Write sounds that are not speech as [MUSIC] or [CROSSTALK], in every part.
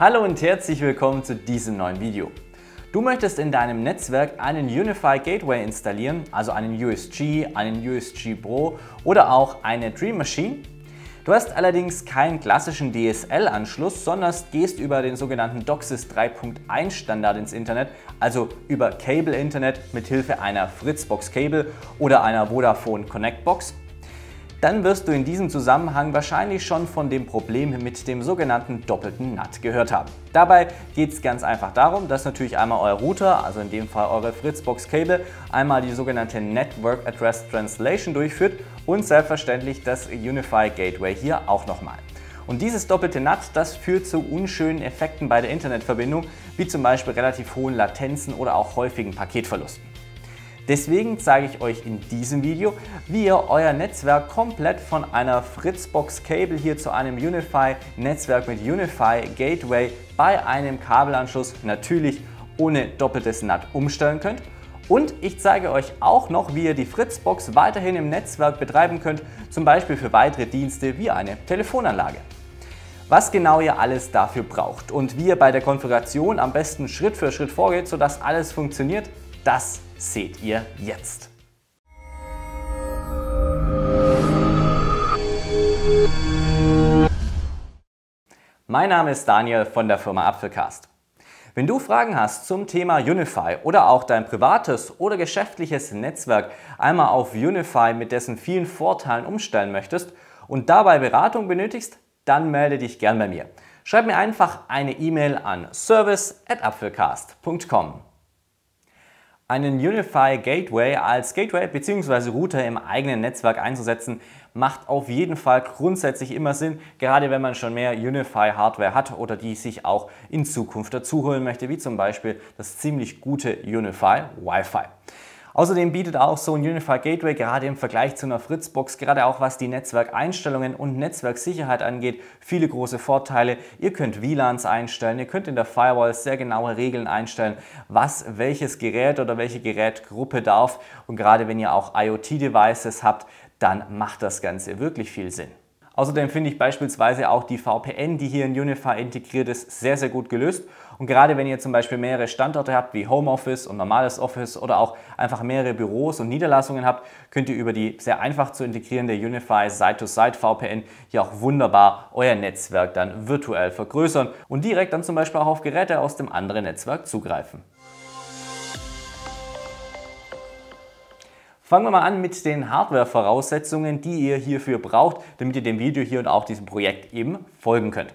Hallo und herzlich willkommen zu diesem neuen Video. Du möchtest in deinem Netzwerk einen Unify Gateway installieren, also einen USG, einen USG Pro oder auch eine Dream Machine? Du hast allerdings keinen klassischen DSL-Anschluss, sondern gehst über den sogenannten DOCSIS 3.1 Standard ins Internet, also über Cable Internet mit Hilfe einer Fritzbox Cable oder einer Vodafone Connect Box dann wirst du in diesem Zusammenhang wahrscheinlich schon von dem Problem mit dem sogenannten doppelten NAT gehört haben. Dabei geht es ganz einfach darum, dass natürlich einmal euer Router, also in dem Fall eure Fritzbox Cable, einmal die sogenannte Network Address Translation durchführt und selbstverständlich das Unify Gateway hier auch nochmal. Und dieses doppelte NAT, das führt zu unschönen Effekten bei der Internetverbindung, wie zum Beispiel relativ hohen Latenzen oder auch häufigen Paketverlusten. Deswegen zeige ich euch in diesem Video, wie ihr euer Netzwerk komplett von einer Fritzbox Cable hier zu einem Unify Netzwerk mit Unify Gateway bei einem Kabelanschluss natürlich ohne doppeltes NAT umstellen könnt. Und ich zeige euch auch noch, wie ihr die Fritzbox weiterhin im Netzwerk betreiben könnt, zum Beispiel für weitere Dienste wie eine Telefonanlage. Was genau ihr alles dafür braucht und wie ihr bei der Konfiguration am besten Schritt für Schritt vorgeht, sodass alles funktioniert, das seht ihr jetzt. Mein Name ist Daniel von der Firma Apfelcast. Wenn du Fragen hast zum Thema Unify oder auch dein privates oder geschäftliches Netzwerk einmal auf Unify mit dessen vielen Vorteilen umstellen möchtest und dabei Beratung benötigst, dann melde dich gern bei mir. Schreib mir einfach eine E-Mail an service@apfelcast.com. Einen Unify Gateway als Gateway bzw. Router im eigenen Netzwerk einzusetzen, macht auf jeden Fall grundsätzlich immer Sinn, gerade wenn man schon mehr Unify Hardware hat oder die sich auch in Zukunft dazuholen möchte, wie zum Beispiel das ziemlich gute Unify Wi-Fi. Außerdem bietet auch so ein Unified Gateway gerade im Vergleich zu einer Fritzbox, gerade auch was die Netzwerkeinstellungen und Netzwerksicherheit angeht, viele große Vorteile. Ihr könnt WLANs einstellen, ihr könnt in der Firewall sehr genaue Regeln einstellen, was welches Gerät oder welche Gerätgruppe darf. Und gerade wenn ihr auch IoT-Devices habt, dann macht das Ganze wirklich viel Sinn. Außerdem finde ich beispielsweise auch die VPN, die hier in Unify integriert ist, sehr, sehr gut gelöst und gerade wenn ihr zum Beispiel mehrere Standorte habt, wie Homeoffice und normales Office oder auch einfach mehrere Büros und Niederlassungen habt, könnt ihr über die sehr einfach zu integrierende Unify Side-to-Side VPN ja auch wunderbar euer Netzwerk dann virtuell vergrößern und direkt dann zum Beispiel auch auf Geräte aus dem anderen Netzwerk zugreifen. Fangen wir mal an mit den Hardware-Voraussetzungen, die ihr hierfür braucht, damit ihr dem Video hier und auch diesem Projekt eben folgen könnt.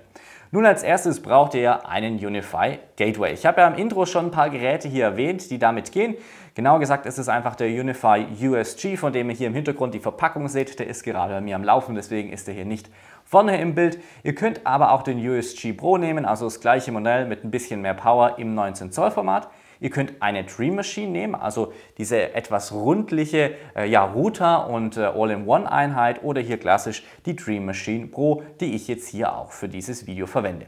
Nun als erstes braucht ihr ja einen Unify Gateway. Ich habe ja im Intro schon ein paar Geräte hier erwähnt, die damit gehen. Genau gesagt ist es einfach der Unify USG, von dem ihr hier im Hintergrund die Verpackung seht. Der ist gerade bei mir am Laufen, deswegen ist er hier nicht vorne im Bild. Ihr könnt aber auch den USG Pro nehmen, also das gleiche Modell mit ein bisschen mehr Power im 19 Zoll Format. Ihr könnt eine Dream Machine nehmen, also diese etwas rundliche äh, ja, Router- und äh, All-in-One-Einheit oder hier klassisch die Dream Machine Pro, die ich jetzt hier auch für dieses Video verwende.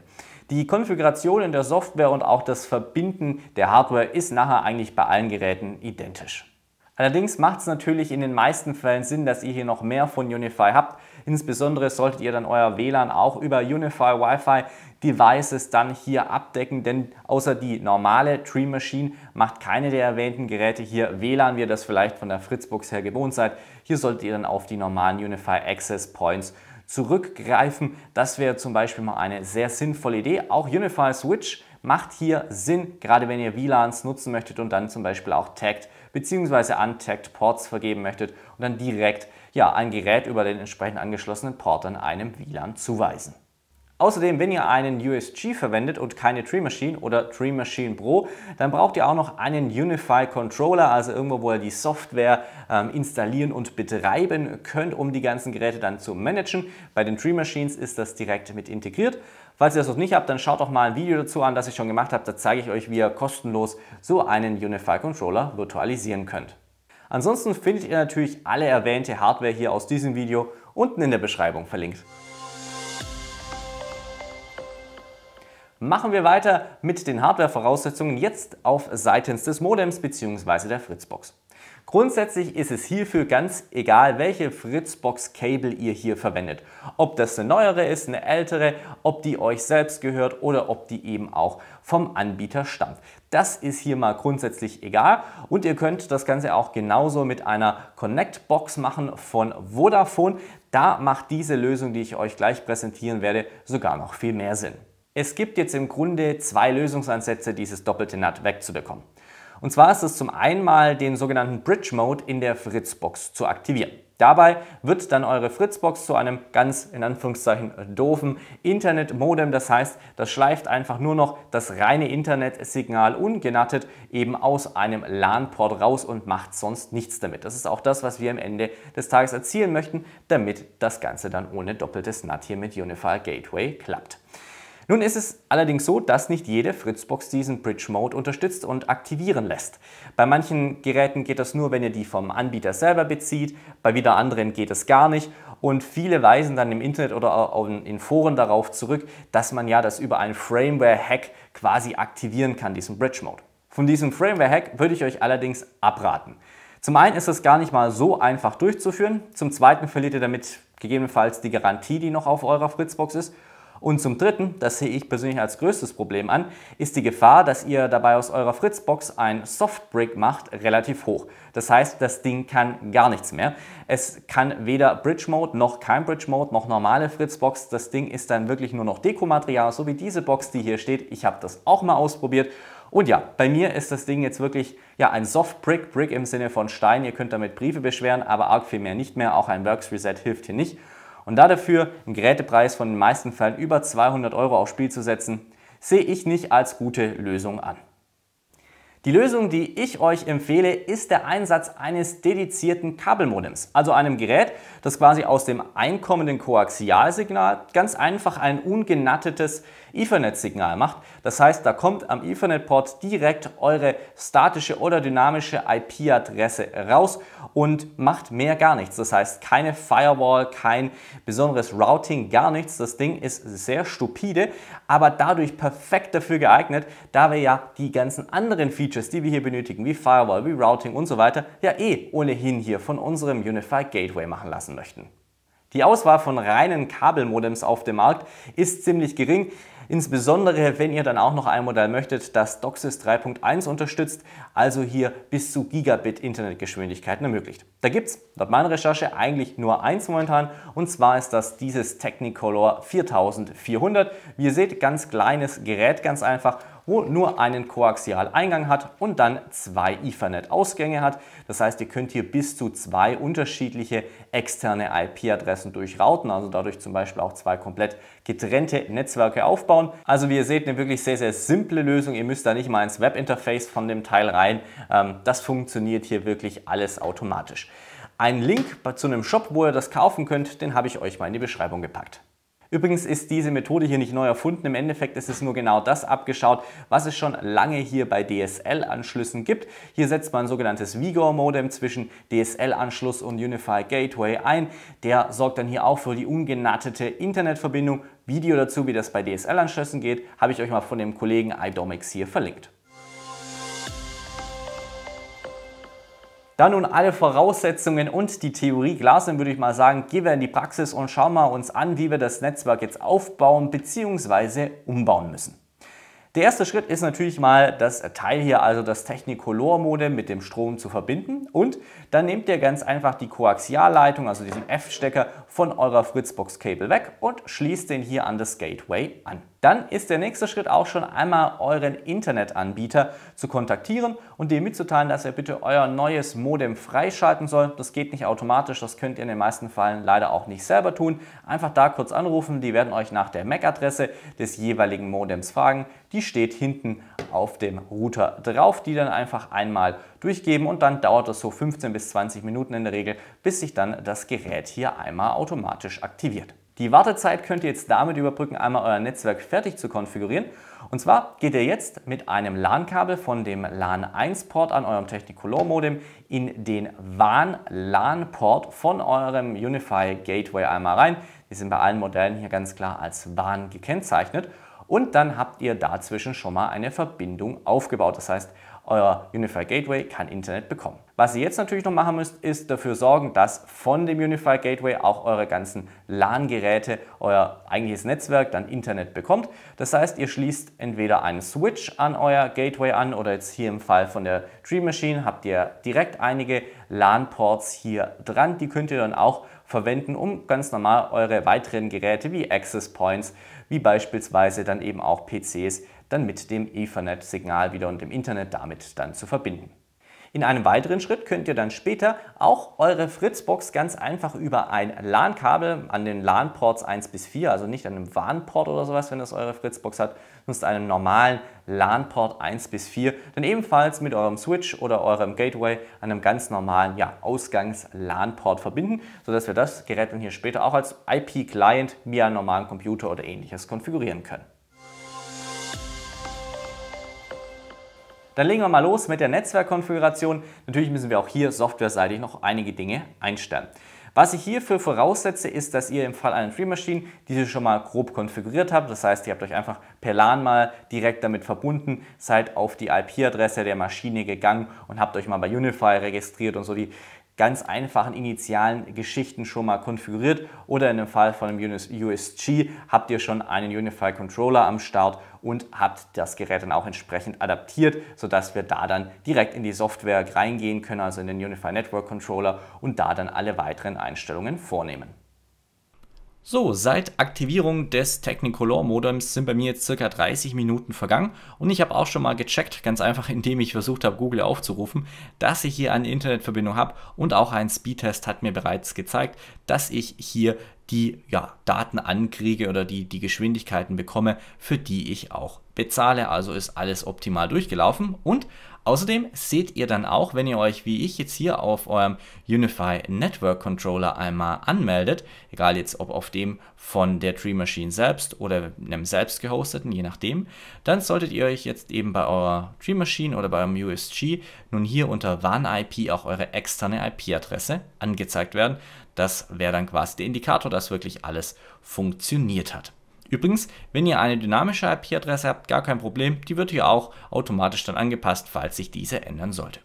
Die Konfiguration in der Software und auch das Verbinden der Hardware ist nachher eigentlich bei allen Geräten identisch. Allerdings macht es natürlich in den meisten Fällen Sinn, dass ihr hier noch mehr von Unify habt. Insbesondere solltet ihr dann euer WLAN auch über Unify Wi-Fi Devices dann hier abdecken, denn außer die normale Dream Machine macht keine der erwähnten Geräte hier WLAN, wie ihr das vielleicht von der Fritzbox her gewohnt seid. Hier solltet ihr dann auf die normalen Unify Access Points zurückgreifen. Das wäre zum Beispiel mal eine sehr sinnvolle Idee. Auch Unify Switch macht hier Sinn, gerade wenn ihr WLANs nutzen möchtet und dann zum Beispiel auch taggt bzw. Untagged Ports vergeben möchtet und dann direkt ja, ein Gerät über den entsprechend angeschlossenen Port an einem WLAN zuweisen. Außerdem, wenn ihr einen USG verwendet und keine Tree Machine oder Tree Machine Pro, dann braucht ihr auch noch einen Unify Controller, also irgendwo, wo ihr die Software ähm, installieren und betreiben könnt, um die ganzen Geräte dann zu managen. Bei den Tree Machines ist das direkt mit integriert. Falls ihr das noch nicht habt, dann schaut doch mal ein Video dazu an, das ich schon gemacht habe. Da zeige ich euch, wie ihr kostenlos so einen Unify Controller virtualisieren könnt. Ansonsten findet ihr natürlich alle erwähnte Hardware hier aus diesem Video unten in der Beschreibung verlinkt. Machen wir weiter mit den Hardware-Voraussetzungen jetzt auf seitens des Modems bzw. der Fritzbox. Grundsätzlich ist es hierfür ganz egal, welche Fritzbox Cable ihr hier verwendet. Ob das eine neuere ist, eine ältere, ob die euch selbst gehört oder ob die eben auch vom Anbieter stammt. Das ist hier mal grundsätzlich egal und ihr könnt das Ganze auch genauso mit einer Connect Box machen von Vodafone. Da macht diese Lösung, die ich euch gleich präsentieren werde, sogar noch viel mehr Sinn. Es gibt jetzt im Grunde zwei Lösungsansätze, dieses doppelte NAT wegzubekommen. Und zwar ist es zum einen mal den sogenannten Bridge Mode in der Fritzbox zu aktivieren. Dabei wird dann eure Fritzbox zu einem ganz in Anführungszeichen doofen Internetmodem. Das heißt, das schleift einfach nur noch das reine Internetsignal ungenattet eben aus einem LAN-Port raus und macht sonst nichts damit. Das ist auch das, was wir am Ende des Tages erzielen möchten, damit das Ganze dann ohne doppeltes NAT hier mit Unified Gateway klappt. Nun ist es allerdings so, dass nicht jede Fritzbox diesen Bridge Mode unterstützt und aktivieren lässt. Bei manchen Geräten geht das nur, wenn ihr die vom Anbieter selber bezieht, bei wieder anderen geht es gar nicht und viele weisen dann im Internet oder auch in Foren darauf zurück, dass man ja das über einen Frameware-Hack quasi aktivieren kann, diesen Bridge Mode. Von diesem Frameware-Hack würde ich euch allerdings abraten. Zum einen ist es gar nicht mal so einfach durchzuführen, zum zweiten verliert ihr damit gegebenenfalls die Garantie, die noch auf eurer Fritzbox ist und zum Dritten, das sehe ich persönlich als größtes Problem an, ist die Gefahr, dass ihr dabei aus eurer Fritzbox ein Softbrick macht, relativ hoch. Das heißt, das Ding kann gar nichts mehr. Es kann weder Bridge Mode noch kein Bridge Mode noch normale Fritzbox. Das Ding ist dann wirklich nur noch Dekomaterial, so wie diese Box, die hier steht. Ich habe das auch mal ausprobiert. Und ja, bei mir ist das Ding jetzt wirklich ja, ein Soft Brick, Brick im Sinne von Stein. Ihr könnt damit Briefe beschweren, aber arg viel mehr nicht mehr. Auch ein Works Reset hilft hier nicht. Und da dafür einen Gerätepreis von den meisten Fällen über 200 Euro aufs Spiel zu setzen, sehe ich nicht als gute Lösung an. Die Lösung, die ich euch empfehle, ist der Einsatz eines dedizierten Kabelmodems, also einem Gerät, das quasi aus dem einkommenden Koaxialsignal ganz einfach ein ungenattetes Ethernet-Signal macht. Das heißt, da kommt am Ethernet-Port direkt eure statische oder dynamische IP-Adresse raus und macht mehr gar nichts. Das heißt, keine Firewall, kein besonderes Routing, gar nichts. Das Ding ist sehr stupide, aber dadurch perfekt dafür geeignet, da wir ja die ganzen anderen Features, die wir hier benötigen, wie Firewall, wie Routing und so weiter, ja eh ohnehin hier von unserem Unified Gateway machen lassen möchten. Die Auswahl von reinen Kabelmodems auf dem Markt ist ziemlich gering. Insbesondere, wenn ihr dann auch noch ein Modell möchtet, das DOCSIS 3.1 unterstützt, also hier bis zu Gigabit Internetgeschwindigkeiten ermöglicht. Da gibt es laut meiner Recherche eigentlich nur eins momentan und zwar ist das dieses Technicolor 4400. Wie ihr seht, ganz kleines Gerät, ganz einfach wo nur einen Koaxialeingang hat und dann zwei Ethernet-Ausgänge hat. Das heißt, ihr könnt hier bis zu zwei unterschiedliche externe IP-Adressen durchrouten, also dadurch zum Beispiel auch zwei komplett getrennte Netzwerke aufbauen. Also wie ihr seht, eine wirklich sehr, sehr simple Lösung. Ihr müsst da nicht mal ins Webinterface von dem Teil rein. Ähm, das funktioniert hier wirklich alles automatisch. Einen Link zu einem Shop, wo ihr das kaufen könnt, den habe ich euch mal in die Beschreibung gepackt. Übrigens ist diese Methode hier nicht neu erfunden. Im Endeffekt ist es nur genau das abgeschaut, was es schon lange hier bei DSL-Anschlüssen gibt. Hier setzt man ein sogenanntes Vigor-Modem zwischen DSL-Anschluss und Unify Gateway ein. Der sorgt dann hier auch für die ungenattete Internetverbindung. Video dazu, wie das bei DSL-Anschlüssen geht, habe ich euch mal von dem Kollegen iDomics hier verlinkt. Da nun alle Voraussetzungen und die Theorie klar sind, würde ich mal sagen, gehen wir in die Praxis und schauen mal uns an, wie wir das Netzwerk jetzt aufbauen bzw. umbauen müssen. Der erste Schritt ist natürlich mal das Teil hier, also das Technicolor Modem mit dem Strom zu verbinden und dann nehmt ihr ganz einfach die Koaxialleitung, also diesen F-Stecker von eurer Fritzbox Cable weg und schließt den hier an das Gateway an dann ist der nächste Schritt auch schon einmal euren Internetanbieter zu kontaktieren und dem mitzuteilen, dass er bitte euer neues Modem freischalten soll. Das geht nicht automatisch, das könnt ihr in den meisten Fällen leider auch nicht selber tun. Einfach da kurz anrufen, die werden euch nach der MAC-Adresse des jeweiligen Modems fragen. Die steht hinten auf dem Router drauf, die dann einfach einmal durchgeben und dann dauert das so 15 bis 20 Minuten in der Regel, bis sich dann das Gerät hier einmal automatisch aktiviert. Die Wartezeit könnt ihr jetzt damit überbrücken, einmal euer Netzwerk fertig zu konfigurieren. Und zwar geht ihr jetzt mit einem LAN-Kabel von dem LAN1-Port an eurem Technicolor-Modem in den WAN-LAN-Port von eurem Unify Gateway einmal rein. Die sind bei allen Modellen hier ganz klar als WAN gekennzeichnet. Und dann habt ihr dazwischen schon mal eine Verbindung aufgebaut. Das heißt, euer Unify Gateway kann Internet bekommen. Was ihr jetzt natürlich noch machen müsst, ist dafür sorgen, dass von dem Unified Gateway auch eure ganzen LAN-Geräte, euer eigentliches Netzwerk, dann Internet bekommt. Das heißt, ihr schließt entweder einen Switch an euer Gateway an oder jetzt hier im Fall von der Dream Machine habt ihr direkt einige LAN-Ports hier dran. Die könnt ihr dann auch verwenden, um ganz normal eure weiteren Geräte wie Access Points, wie beispielsweise dann eben auch PCs, dann mit dem Ethernet-Signal wieder und dem Internet damit dann zu verbinden. In einem weiteren Schritt könnt ihr dann später auch eure Fritzbox ganz einfach über ein LAN-Kabel an den LAN-Ports 1 bis 4, also nicht an einem WAN-Port oder sowas, wenn das eure Fritzbox hat, sonst einem normalen LAN-Port 1 bis 4, dann ebenfalls mit eurem Switch oder eurem Gateway an einem ganz normalen ja, Ausgangs-LAN-Port verbinden, sodass wir das Gerät dann hier später auch als IP-Client via normalen Computer oder ähnliches konfigurieren können. Dann legen wir mal los mit der Netzwerkkonfiguration. Natürlich müssen wir auch hier softwareseitig noch einige Dinge einstellen. Was ich hierfür voraussetze, ist, dass ihr im Fall einer Free Machine diese schon mal grob konfiguriert habt. Das heißt, ihr habt euch einfach per LAN mal direkt damit verbunden, seid auf die IP-Adresse der Maschine gegangen und habt euch mal bei Unify registriert und so die ganz einfachen initialen Geschichten schon mal konfiguriert oder in dem Fall von einem USG habt ihr schon einen Unify Controller am Start und habt das Gerät dann auch entsprechend adaptiert, sodass wir da dann direkt in die Software reingehen können, also in den Unified Network Controller und da dann alle weiteren Einstellungen vornehmen. So, seit Aktivierung des Technicolor Modems sind bei mir jetzt circa 30 Minuten vergangen und ich habe auch schon mal gecheckt, ganz einfach indem ich versucht habe, Google aufzurufen, dass ich hier eine Internetverbindung habe und auch ein Speedtest hat mir bereits gezeigt, dass ich hier die ja, Daten ankriege oder die, die Geschwindigkeiten bekomme, für die ich auch bezahle. Also ist alles optimal durchgelaufen und Außerdem seht ihr dann auch, wenn ihr euch wie ich jetzt hier auf eurem Unify Network Controller einmal anmeldet, egal jetzt ob auf dem von der Dream Machine selbst oder einem selbst gehosteten, je nachdem, dann solltet ihr euch jetzt eben bei eurer Dream Machine oder bei eurem USG nun hier unter WAN-IP auch eure externe IP-Adresse angezeigt werden. Das wäre dann quasi der Indikator, dass wirklich alles funktioniert hat. Übrigens, wenn ihr eine dynamische IP-Adresse habt, gar kein Problem, die wird hier auch automatisch dann angepasst, falls sich diese ändern sollte.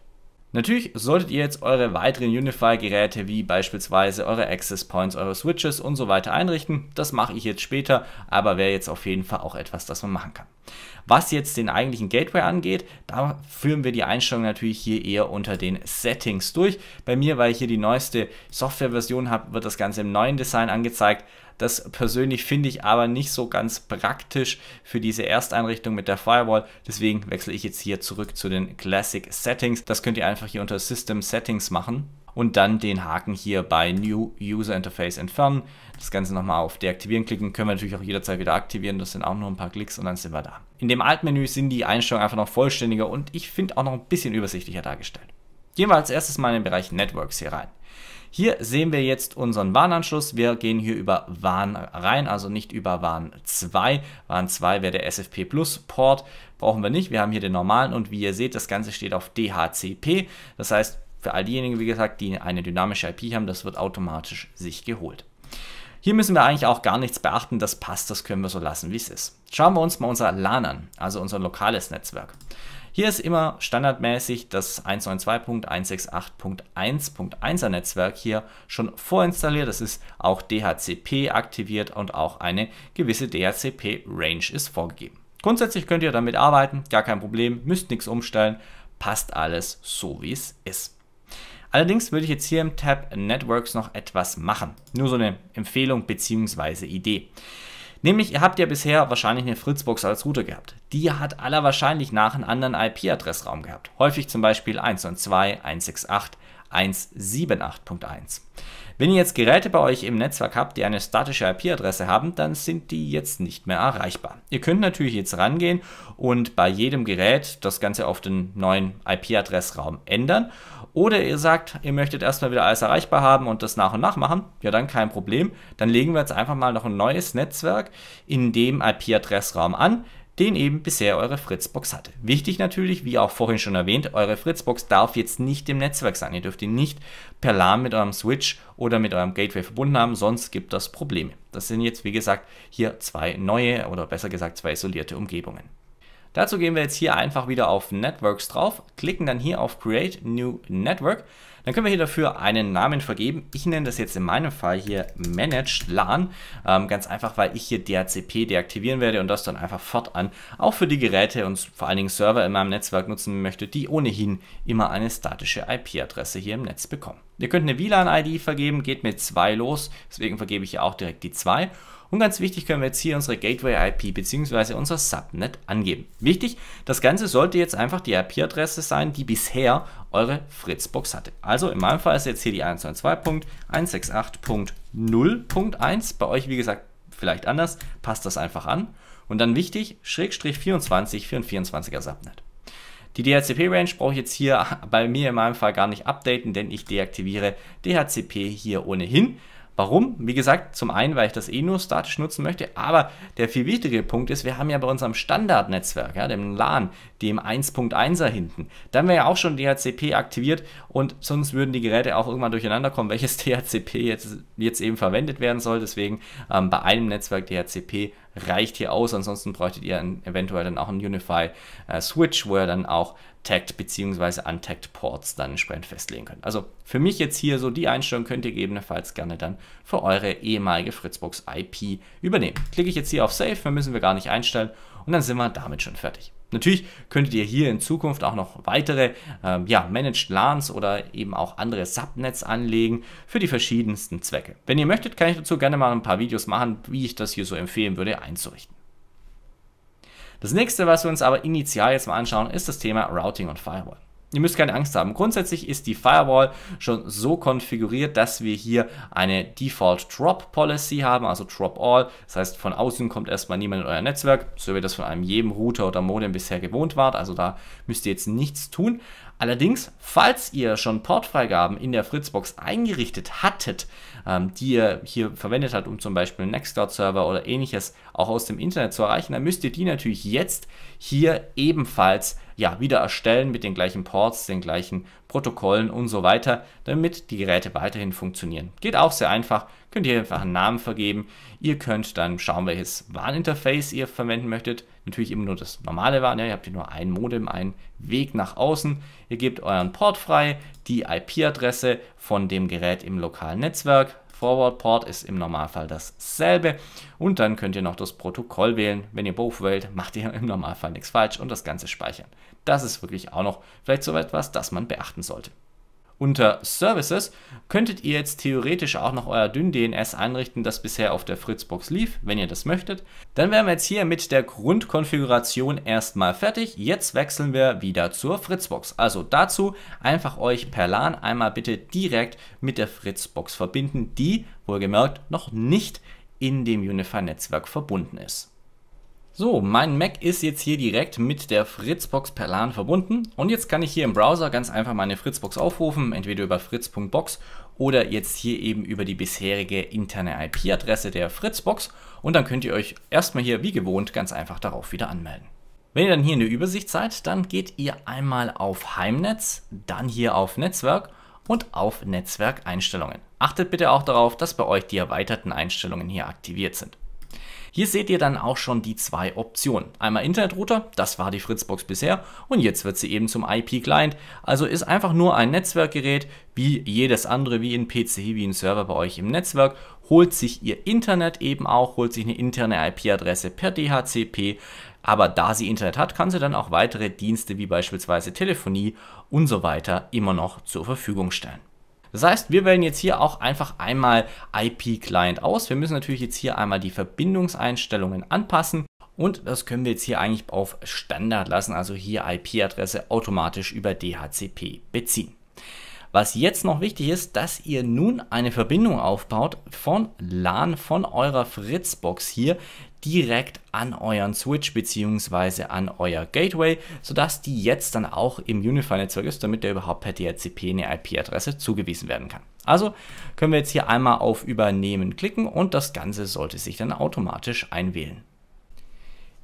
Natürlich solltet ihr jetzt eure weiteren Unify-Geräte wie beispielsweise eure Access Points, eure Switches und so weiter einrichten. Das mache ich jetzt später, aber wäre jetzt auf jeden Fall auch etwas, das man machen kann. Was jetzt den eigentlichen Gateway angeht, da führen wir die Einstellungen natürlich hier eher unter den Settings durch. Bei mir, weil ich hier die neueste Software-Version habe, wird das Ganze im neuen Design angezeigt. Das persönlich finde ich aber nicht so ganz praktisch für diese Ersteinrichtung mit der Firewall. Deswegen wechsle ich jetzt hier zurück zu den Classic Settings. Das könnt ihr einfach hier unter System Settings machen und dann den Haken hier bei New User Interface entfernen. Das Ganze nochmal auf Deaktivieren klicken, können wir natürlich auch jederzeit wieder aktivieren. Das sind auch nur ein paar Klicks und dann sind wir da. In dem Altmenü sind die Einstellungen einfach noch vollständiger und ich finde auch noch ein bisschen übersichtlicher dargestellt. Gehen wir als erstes mal in den Bereich Networks hier rein. Hier sehen wir jetzt unseren Warnanschluss. Wir gehen hier über Warn rein, also nicht über Warn 2. Warn 2 wäre der SFP Plus Port, brauchen wir nicht. Wir haben hier den normalen und wie ihr seht, das Ganze steht auf DHCP. Das heißt, für all diejenigen, wie gesagt, die eine dynamische IP haben, das wird automatisch sich geholt. Hier müssen wir eigentlich auch gar nichts beachten, das passt, das können wir so lassen, wie es ist. Schauen wir uns mal unser LAN an, also unser lokales Netzwerk. Hier ist immer standardmäßig das 192.168.1.1er Netzwerk hier schon vorinstalliert. Das ist auch DHCP aktiviert und auch eine gewisse DHCP Range ist vorgegeben. Grundsätzlich könnt ihr damit arbeiten, gar kein Problem, müsst nichts umstellen, passt alles so wie es ist. Allerdings würde ich jetzt hier im Tab Networks noch etwas machen. Nur so eine Empfehlung bzw. Idee. Nämlich, ihr habt ja bisher wahrscheinlich eine Fritzbox als Router gehabt. Die hat aller wahrscheinlich nach einen anderen IP-Adressraum gehabt. Häufig zum Beispiel 192.168.178.1. Wenn ihr jetzt Geräte bei euch im Netzwerk habt, die eine statische IP-Adresse haben, dann sind die jetzt nicht mehr erreichbar. Ihr könnt natürlich jetzt rangehen und bei jedem Gerät das Ganze auf den neuen IP-Adressraum ändern. Oder ihr sagt, ihr möchtet erstmal wieder alles erreichbar haben und das nach und nach machen. Ja, dann kein Problem. Dann legen wir jetzt einfach mal noch ein neues Netzwerk in dem IP-Adressraum an den eben bisher eure Fritzbox hatte. Wichtig natürlich, wie auch vorhin schon erwähnt, eure Fritzbox darf jetzt nicht im Netzwerk sein. Ihr dürft ihn nicht per LAN mit eurem Switch oder mit eurem Gateway verbunden haben, sonst gibt das Probleme. Das sind jetzt, wie gesagt, hier zwei neue oder besser gesagt zwei isolierte Umgebungen. Dazu gehen wir jetzt hier einfach wieder auf Networks drauf, klicken dann hier auf Create New Network. Dann können wir hier dafür einen Namen vergeben. Ich nenne das jetzt in meinem Fall hier Managed LAN. Ähm, ganz einfach, weil ich hier DHCP deaktivieren werde und das dann einfach fortan auch für die Geräte und vor allen Dingen Server in meinem Netzwerk nutzen möchte, die ohnehin immer eine statische IP-Adresse hier im Netz bekommen. Ihr könnt eine WLAN-ID vergeben, geht mit 2 los, deswegen vergebe ich hier auch direkt die 2. Und ganz wichtig können wir jetzt hier unsere Gateway-IP bzw. unser Subnet angeben. Wichtig, das Ganze sollte jetzt einfach die IP-Adresse sein, die bisher eure Fritzbox hatte. Also in meinem Fall ist jetzt hier die 192.168.0.1. Bei euch, wie gesagt, vielleicht anders. Passt das einfach an. Und dann wichtig, Schrägstrich 24 für ein 24er Subnet. Die DHCP-Range brauche ich jetzt hier bei mir in meinem Fall gar nicht updaten, denn ich deaktiviere DHCP hier ohnehin. Warum? Wie gesagt, zum einen, weil ich das eh nur statisch nutzen möchte, aber der viel wichtige Punkt ist, wir haben ja bei unserem Standardnetzwerk, ja, dem LAN, dem 1.1er hinten, dann wäre ja auch schon DHCP aktiviert und sonst würden die Geräte auch irgendwann durcheinander kommen, welches [LAUGHS] DHCP jetzt, jetzt eben verwendet werden soll. Deswegen ähm, bei einem Netzwerk DHCP reicht hier aus, ansonsten bräuchtet ihr ein, eventuell dann auch einen Unify äh, Switch, wo ihr dann auch Tagged bzw. Untagged Ports dann entsprechend festlegen könnt. Also für mich jetzt hier so die Einstellung könnt ihr gegebenenfalls gerne dann für eure ehemalige Fritzbox IP übernehmen. Klicke ich jetzt hier auf Save, dann müssen wir gar nicht einstellen und dann sind wir damit schon fertig. Natürlich könntet ihr hier in Zukunft auch noch weitere ähm, ja, Managed LANs oder eben auch andere Subnets anlegen für die verschiedensten Zwecke. Wenn ihr möchtet, kann ich dazu gerne mal ein paar Videos machen, wie ich das hier so empfehlen würde einzurichten. Das nächste, was wir uns aber initial jetzt mal anschauen, ist das Thema Routing und Firewall. Ihr müsst keine Angst haben. Grundsätzlich ist die Firewall schon so konfiguriert, dass wir hier eine Default Drop Policy haben, also Drop All. Das heißt, von außen kommt erstmal niemand in euer Netzwerk, so wie das von einem jedem Router oder Modem bisher gewohnt wart. Also da müsst ihr jetzt nichts tun. Allerdings, falls ihr schon Portfreigaben in der Fritzbox eingerichtet hattet, ähm, die ihr hier verwendet habt, um zum Beispiel einen Nextcloud-Server oder ähnliches auch aus dem Internet zu erreichen, dann müsst ihr die natürlich jetzt hier ebenfalls ja, wieder erstellen mit den gleichen Ports, den gleichen Protokollen und so weiter, damit die Geräte weiterhin funktionieren. Geht auch sehr einfach, könnt ihr einfach einen Namen vergeben. Ihr könnt dann schauen, welches Warninterface ihr verwenden möchtet. Natürlich immer nur das normale Warn, ja, ihr habt hier nur ein Modem, einen Weg nach außen. Ihr gebt euren Port frei, die IP-Adresse von dem Gerät im lokalen Netzwerk, Forward Port ist im Normalfall dasselbe. Und dann könnt ihr noch das Protokoll wählen. Wenn ihr both wählt, macht ihr [LAUGHS] im Normalfall nichts falsch und das Ganze speichern. Das ist wirklich auch noch vielleicht so etwas, das man beachten sollte unter Services könntet ihr jetzt theoretisch auch noch euer DynDNS einrichten, das bisher auf der Fritzbox lief, wenn ihr das möchtet. Dann wären wir jetzt hier mit der Grundkonfiguration erstmal fertig. Jetzt wechseln wir wieder zur Fritzbox. Also dazu einfach euch per LAN einmal bitte direkt mit der Fritzbox verbinden, die wohlgemerkt noch nicht in dem Unify-Netzwerk verbunden ist. So, mein Mac ist jetzt hier direkt mit der Fritzbox per LAN verbunden und jetzt kann ich hier im Browser ganz einfach meine Fritzbox aufrufen, entweder über fritz.box oder jetzt hier eben über die bisherige interne IP-Adresse der Fritzbox und dann könnt ihr euch erstmal hier wie gewohnt ganz einfach darauf wieder anmelden. Wenn ihr dann hier in der Übersicht seid, dann geht ihr einmal auf Heimnetz, dann hier auf Netzwerk und auf Netzwerkeinstellungen. Achtet bitte auch darauf, dass bei euch die erweiterten Einstellungen hier aktiviert sind. Hier seht ihr dann auch schon die zwei Optionen. Einmal Internetrouter, das war die Fritzbox bisher und jetzt wird sie eben zum IP-Client. Also ist einfach nur ein Netzwerkgerät, wie jedes andere, wie ein PC, wie ein Server bei euch im Netzwerk, holt sich ihr Internet eben auch, holt sich eine interne IP-Adresse per DHCP. Aber da sie Internet hat, kann sie dann auch weitere Dienste wie beispielsweise Telefonie und so weiter immer noch zur Verfügung stellen. Das heißt, wir wählen jetzt hier auch einfach einmal IP-Client aus. Wir müssen natürlich jetzt hier einmal die Verbindungseinstellungen anpassen. Und das können wir jetzt hier eigentlich auf Standard lassen, also hier IP-Adresse automatisch über DHCP beziehen. Was jetzt noch wichtig ist, dass ihr nun eine Verbindung aufbaut von LAN von eurer Fritzbox hier direkt an euren Switch bzw. an euer Gateway, sodass die jetzt dann auch im Unify-Netzwerk ist, damit der überhaupt per DHCP eine IP-Adresse zugewiesen werden kann. Also können wir jetzt hier einmal auf Übernehmen klicken und das Ganze sollte sich dann automatisch einwählen.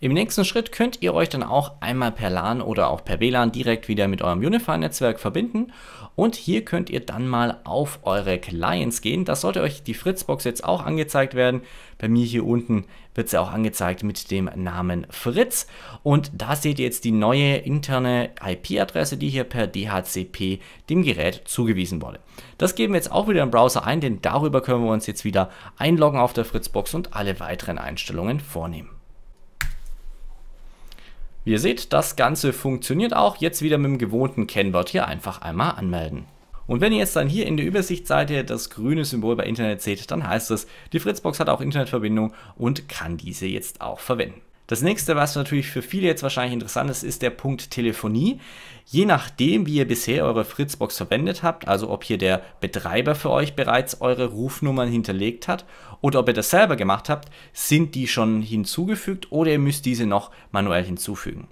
Im nächsten Schritt könnt ihr euch dann auch einmal per LAN oder auch per WLAN direkt wieder mit eurem Unify-Netzwerk verbinden und hier könnt ihr dann mal auf eure Clients gehen. Das sollte euch die Fritzbox jetzt auch angezeigt werden. Bei mir hier unten wird sie auch angezeigt mit dem Namen Fritz und da seht ihr jetzt die neue interne IP-Adresse, die hier per DHCP dem Gerät zugewiesen wurde. Das geben wir jetzt auch wieder im Browser ein, denn darüber können wir uns jetzt wieder einloggen auf der Fritzbox und alle weiteren Einstellungen vornehmen. Wie ihr seht, das Ganze funktioniert auch jetzt wieder mit dem gewohnten Kennwort hier einfach einmal anmelden. Und wenn ihr jetzt dann hier in der Übersichtsseite das grüne Symbol bei Internet seht, dann heißt es, die Fritzbox hat auch Internetverbindung und kann diese jetzt auch verwenden. Das nächste, was natürlich für viele jetzt wahrscheinlich interessant ist, ist der Punkt Telefonie. Je nachdem, wie ihr bisher eure Fritzbox verwendet habt, also ob hier der Betreiber für euch bereits eure Rufnummern hinterlegt hat oder ob ihr das selber gemacht habt, sind die schon hinzugefügt oder ihr müsst diese noch manuell hinzufügen.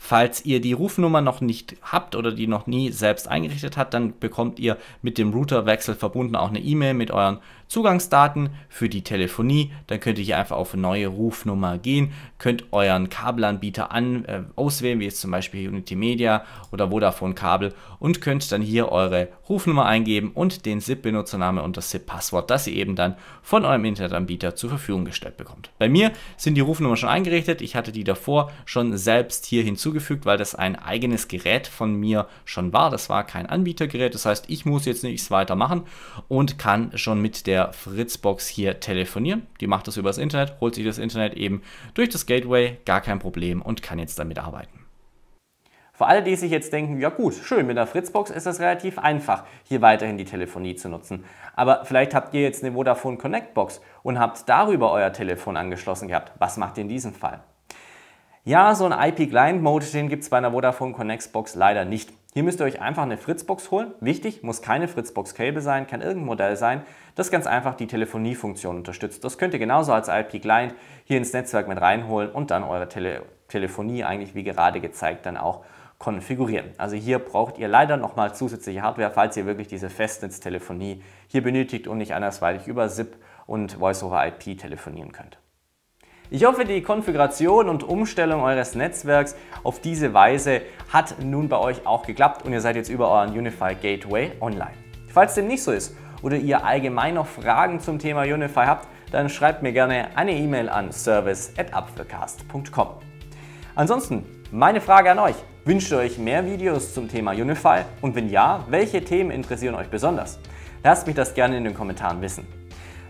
Falls ihr die Rufnummer noch nicht habt oder die noch nie selbst eingerichtet habt, dann bekommt ihr mit dem Routerwechsel verbunden auch eine E-Mail mit euren Zugangsdaten für die Telefonie. Dann könnt ihr hier einfach auf neue Rufnummer gehen, könnt euren Kabelanbieter an, äh, auswählen, wie jetzt zum Beispiel Unity Media oder Vodafone Kabel und könnt dann hier eure Rufnummer eingeben und den SIP-Benutzername und das SIP-Passwort, das ihr eben dann von eurem Internetanbieter zur Verfügung gestellt bekommt. Bei mir sind die Rufnummern schon eingerichtet. Ich hatte die davor schon selbst hier hinzugefügt hinzugefügt, weil das ein eigenes Gerät von mir schon war. Das war kein Anbietergerät, das heißt, ich muss jetzt nichts weiter machen und kann schon mit der Fritzbox hier telefonieren. Die macht das über das Internet, holt sich das Internet eben durch das Gateway, gar kein Problem und kann jetzt damit arbeiten. Für alle, die sich jetzt denken, ja gut, schön, mit der Fritzbox ist das relativ einfach, hier weiterhin die Telefonie zu nutzen. Aber vielleicht habt ihr jetzt eine Vodafone Connect Box und habt darüber euer Telefon angeschlossen gehabt. Was macht ihr in diesem Fall? Ja, so ein IP-Client-Mode, den gibt es bei einer Vodafone Connect-Box leider nicht. Hier müsst ihr euch einfach eine Fritzbox holen. Wichtig, muss keine Fritzbox-Cable sein, kann irgendein Modell sein, das ganz einfach die Telefoniefunktion unterstützt. Das könnt ihr genauso als IP-Client hier ins Netzwerk mit reinholen und dann eure Tele Telefonie eigentlich wie gerade gezeigt dann auch konfigurieren. Also hier braucht ihr leider nochmal zusätzliche Hardware, falls ihr wirklich diese Festnetztelefonie hier benötigt und nicht andersweitig über SIP und Voice over IP telefonieren könnt. Ich hoffe, die Konfiguration und Umstellung eures Netzwerks auf diese Weise hat nun bei euch auch geklappt und ihr seid jetzt über euren Unify Gateway online. Falls dem nicht so ist oder ihr allgemein noch Fragen zum Thema Unify habt, dann schreibt mir gerne eine E-Mail an service.apfelcast.com. Ansonsten, meine Frage an euch. Wünscht ihr euch mehr Videos zum Thema Unify? Und wenn ja, welche Themen interessieren euch besonders? Lasst mich das gerne in den Kommentaren wissen.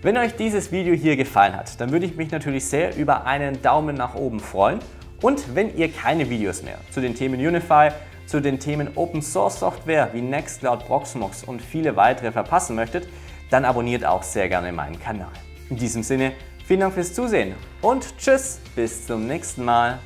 Wenn euch dieses Video hier gefallen hat, dann würde ich mich natürlich sehr über einen Daumen nach oben freuen. Und wenn ihr keine Videos mehr zu den Themen Unify, zu den Themen Open Source Software wie Nextcloud, Proxmox und viele weitere verpassen möchtet, dann abonniert auch sehr gerne meinen Kanal. In diesem Sinne, vielen Dank fürs Zusehen und tschüss, bis zum nächsten Mal.